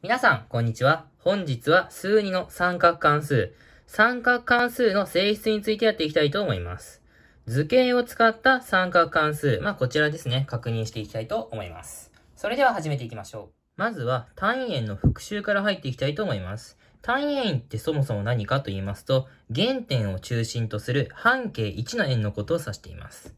皆さん、こんにちは。本日は数2の三角関数、三角関数の性質についてやっていきたいと思います。図形を使った三角関数、まあ、こちらですね、確認していきたいと思います。それでは始めていきましょう。まずは単位円の復習から入っていきたいと思います。単位円ってそもそも何かと言いますと、原点を中心とする半径1の円のことを指しています。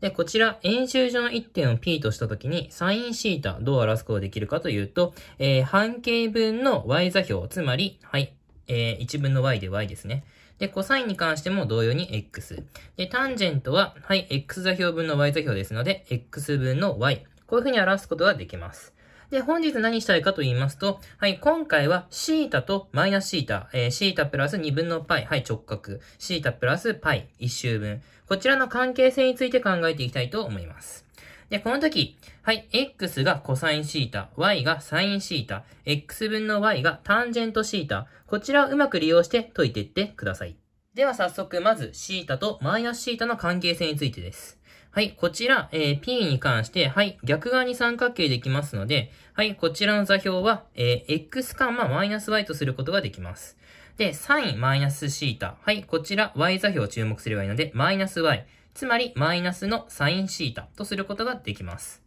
で、こちら、円周上の1点を P としたときに、サインシータ、どう表すことができるかというと、えー、半径分の y 座標、つまり、はい、えー、1分の y で y ですね。で、コサインに関しても同様に x。で、タンジェントは、はい、x 座標分の y 座標ですので、x 分の y。こういうふうに表すことができます。で、本日何したいかと言いますと、はい、今回はシータとマイナスシータ、えー、シータプラス2分のパイ、はい、直角、シータプラスパイ、1周分。こちらの関係性について考えていきたいと思います。で、この時、はい、x が cosθ、シータ、y が s i n シータ、x 分の y がタンジェントシータ、こちらをうまく利用して解いていってください。では早速、まず、シータとマイナスシータの関係性についてです。はい、こちら、えー、P に関して、はい、逆側に三角形できますので、はい、こちらの座標は、えー、x カンママイナス y とすることができます。で、sin マイナス θ。はい、こちら y 座標を注目すればいいので、マイナス y。つまり、マイナスの sin θ とすることができます。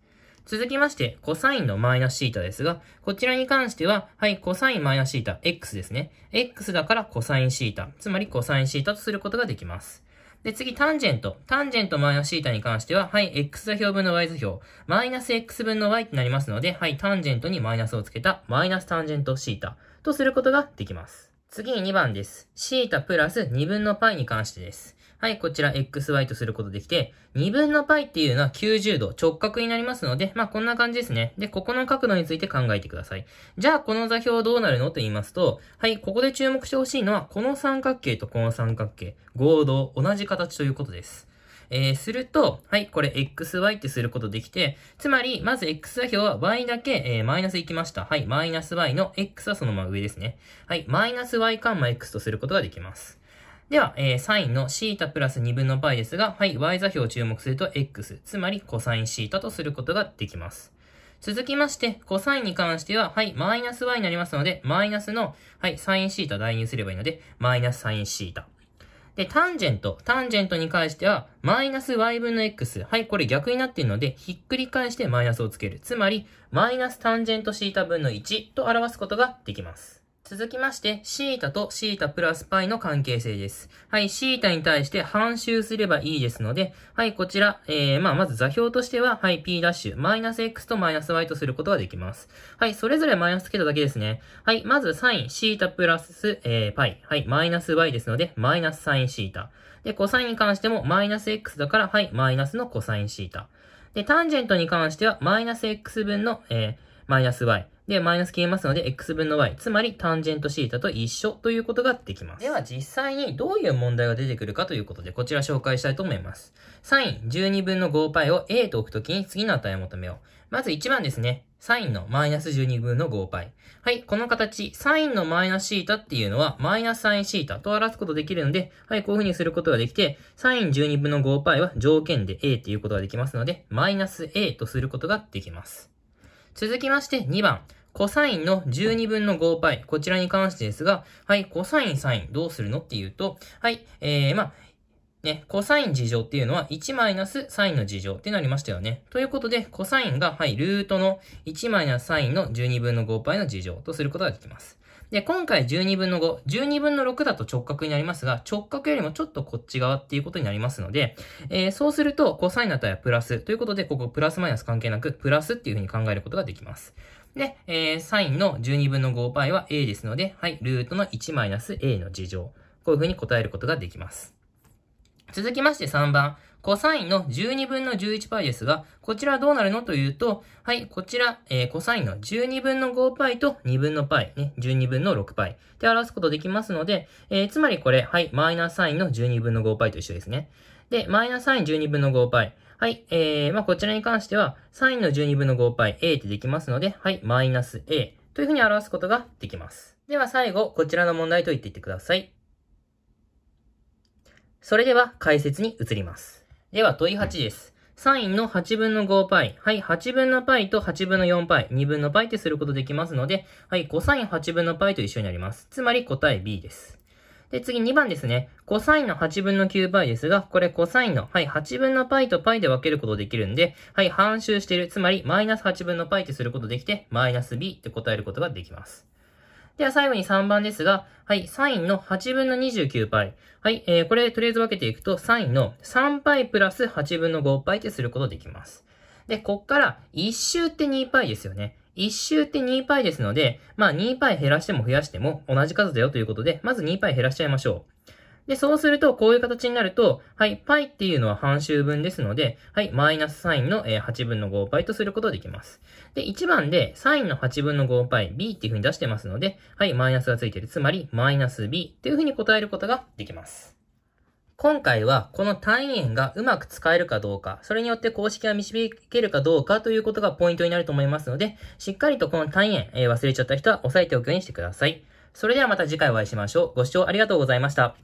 続きまして、コサインのマイナス θ ですが、こちらに関しては、はい、コサインマイナス θ、x ですね。x だからコサイン θ、つまりコサインタとすることができます。で、次、タンジェント。タンジェントマイナスシータに関しては、はい、x 座標分の y 座標、マイナス x 分の y ってなりますので、はい、タンジェントにマイナスをつけた、マイナスタンジェントシータとすることができます。次に2番です。シータプラス2分の π に関してです。はい、こちら xy とすることできて、2分の π っていうのは90度直角になりますので、まあ、こんな感じですね。で、ここの角度について考えてください。じゃあ、この座標どうなるのと言いますと、はい、ここで注目してほしいのは、この三角形とこの三角形、合同、同じ形ということです。えー、すると、はい、これ xy ってすることできて、つまり、まず x 座標は y だけ、えー、マイナスいきました。はい、マイナス y の x はそのまま上ですね。はい、マイナス y カンマ x とすることができます。では、えー、サインのシータプラス2分の π ですが、はい、y 座標を注目すると x、つまりコサインシータとすることができます。続きまして、コサインに関しては、はい、マイナス y になりますので、マイナスの、はい、サインシータ代入すればいいので、マイナスサインシータ。で、タンジェント。タンジェントに関しては、マイナス y 分の x。はい、これ逆になっているので、ひっくり返してマイナスをつける。つまり、マイナスタンジェントシータ分の1と表すことができます。続きまして、θ と θ プラス π の関係性です。はい、θ に対して半周すればいいですので、はい、こちら、えー、まあ、まず座標としては、はい、p' マイナス x とマイナス y とすることができます。はい、それぞれマイナスつけただけですね。はい、まず sin θ プラス、えー、π。はい、マイナス y ですので、マイナス sin θ。で、cos に関しても、マイナス x だから、はい、マイナスの cos θ。で、タンジェントに関しては、マイナス x 分の、えー、マイナス y。で、マイナス消えますので、x 分の y、つまり、タンジェント θ と一緒ということができます。では、実際にどういう問題が出てくるかということで、こちら紹介したいと思います。サイン12分の 5π を a と置くときに次の値を求めよう。まず1番ですね。サインのマイナス12分の 5π。はい、この形、サインのマイナスタっていうのは、マイナスサイン θ と表すことできるので、はい、こういう風にすることができて、サイン12分の 5π は条件で a っていうことができますので、マイナス a とすることができます。続きまして2番。コサインの12分の 5π、こちらに関してですが、はい、コサインサインどうするのっていうと、はい、えー、まあ、ね、コサイン事乗っていうのは1マイナスサインの事乗ってなりましたよね。ということで、コサインが、はい、ルートの1マイナスサインの12分の5倍の事乗とすることができます。で、今回12分の5、12分の6だと直角になりますが、直角よりもちょっとこっち側っていうことになりますので、えー、そうすると、コサインの値はプラスということで、ここプラスマイナス関係なく、プラスっていうふうに考えることができます。で、えー、サインの12分の5倍は a ですので、はい、ルートの1マイナス a の事乗。こういうふうに答えることができます。続きまして3番、コサインの12分の11パイですが、こちらどうなるのというと、はい、こちら、えー、コサインの12分の5パイと2分のパイ、ね、12分の6パイで表すことできますので、えー、つまりこれ、はい、マイナスサインの12分の5パイと一緒ですね。で、マイナスサイン12分の5パイ。はい、えー、まあ、こちらに関しては、サインの12分の5パイ、A ってできますので、はい、マイナス A というふうに表すことができます。では最後、こちらの問題と言っていってください。それでは解説に移ります。では問い8です。サインの8分の5パイ。はい、8分のパイと8分の4パイ、2分のパイってすることできますので、はい、コサイン8分のパイと一緒になります。つまり答え B です。で、次2番ですね。コサインの8分の9パイですが、これコサインの、はい、8分のパイとパイで分けることできるんで、はい、半周してる。つまり、マイナス8分のパイってすることできて、マイナス B って答えることができます。では最後に3番ですが、はい、サインの8分の29パイ。はい、えー、これとりあえず分けていくと、サインの3パイプラス8分の5 π ってすることできます。で、こっから1周って2パイですよね。1周って2パイですので、まあ2パイ減らしても増やしても同じ数だよということで、まず2パイ減らしちゃいましょう。で、そうすると、こういう形になると、はい、π っていうのは半周分ですので、はい、マイナスサインの8分の 5π とすることができます。で、1番で、サインの8分の 5π、b っていうふうに出してますので、はい、マイナスがついてる。つまり、マイナス b っていうふうに答えることができます。今回はこの単位円がうまく使えるかどうか、それによって公式が導けるかどうかということがポイントになると思いますので、しっかりとこの単位円、えー、忘れちゃった人は押さえておくようにしてください。それではまた次回お会いしましょう。ご視聴ありがとうございました。